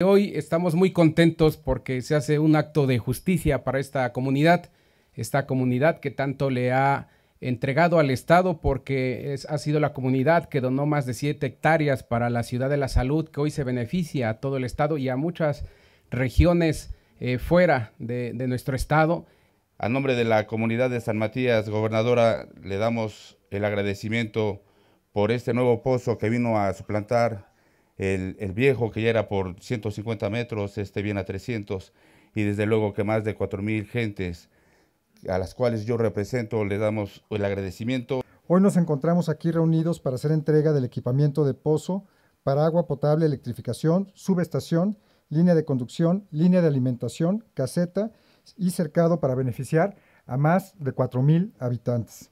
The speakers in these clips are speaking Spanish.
Hoy estamos muy contentos porque se hace un acto de justicia para esta comunidad, esta comunidad que tanto le ha entregado al Estado porque ha sido la comunidad que donó más de 7 hectáreas para la ciudad de la salud que hoy se beneficia a todo el Estado y a muchas regiones eh, fuera de, de nuestro Estado. A nombre de la comunidad de San Matías, gobernadora, le damos el agradecimiento por este nuevo pozo que vino a suplantar el, viejo que ya era por 150 metros, este viene a 300, y desde luego que más de 4.000 gentes a las cuales yo represento le damos el agradecimiento. Hoy nos encontramos aquí reunidos para hacer entrega del equipamiento de pozo para agua potable, electrificación, subestación, línea de conducción, línea de alimentación, caseta y cercado para beneficiar a más de 4.000 habitantes.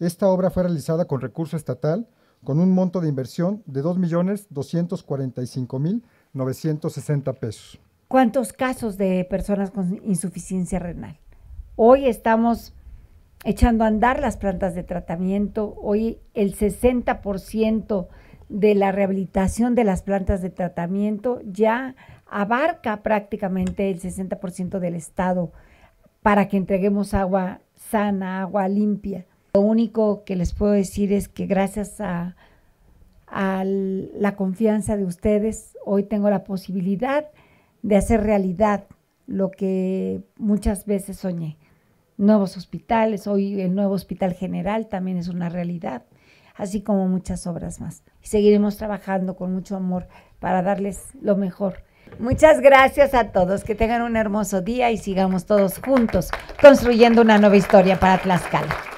Esta obra fue realizada con recurso estatal con un monto de inversión de 2.245.960 pesos. ¿Cuántos casos de personas con insuficiencia renal? Hoy estamos echando a andar las plantas de tratamiento. Hoy el 60% de la rehabilitación de las plantas de tratamiento ya abarca prácticamente el 60% del estado para que entreguemos agua sana, agua limpia. Lo único que les puedo decir es que gracias a, la confianza de ustedes, hoy tengo la posibilidad de hacer realidad lo que muchas veces soñé. Nuevos hospitales, hoy el nuevo Hospital General también es una realidad, así como muchas obras más. seguiremos trabajando con mucho amor para darles lo mejor. Muchas gracias a todos, que tengan un hermoso día y sigamos todos juntos construyendo una nueva historia para Tlaxcala.